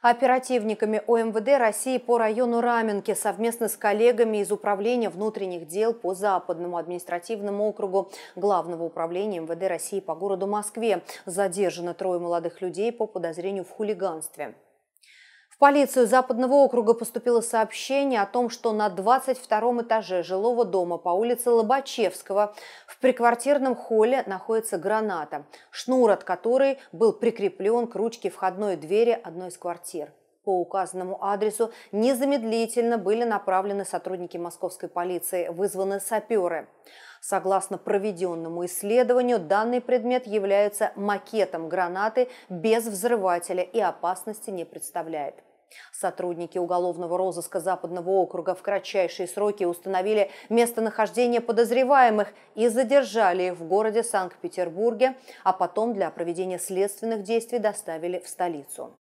Оперативниками ОМВД России по району Раменки совместно с коллегами из Управления внутренних дел по Западному административному округу Главного управления МВД России по городу Москве задержано трое молодых людей по подозрению в хулиганстве. В полицию Западного округа поступило сообщение о том, что на 22 этаже жилого дома по улице Лобачевского в приквартирном холле находится граната, шнур от которой был прикреплен к ручке входной двери одной из квартир. По указанному адресу незамедлительно были направлены сотрудники московской полиции, вызваны саперы. Согласно проведенному исследованию, данный предмет является макетом гранаты без взрывателя и опасности не представляет. Сотрудники уголовного розыска Западного округа в кратчайшие сроки установили местонахождение подозреваемых и задержали их в городе Санкт-Петербурге, а потом для проведения следственных действий доставили в столицу.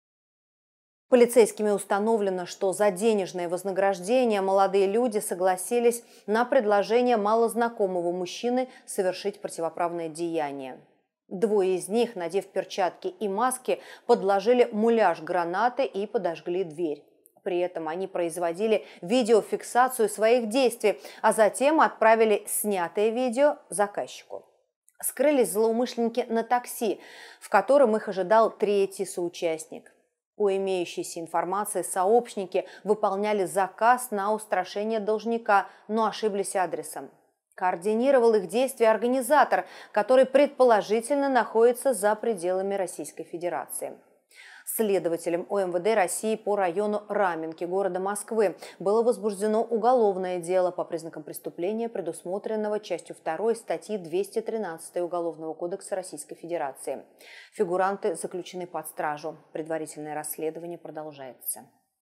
Полицейскими установлено, что за денежное вознаграждение молодые люди согласились на предложение малознакомого мужчины совершить противоправное деяние. Двое из них, надев перчатки и маски, подложили муляж гранаты и подожгли дверь. При этом они производили видеофиксацию своих действий, а затем отправили снятое видео заказчику. Скрылись злоумышленники на такси, в котором их ожидал третий соучастник. По имеющейся информации, сообщники выполняли заказ на устрашение должника, но ошиблись адресом. Координировал их действия организатор, который предположительно находится за пределами Российской Федерации. Следователем ОМВД России по району Раменки города Москвы было возбуждено уголовное дело по признакам преступления, предусмотренного частью 2 статьи 213 Уголовного кодекса Российской Федерации. Фигуранты заключены под стражу. Предварительное расследование продолжается.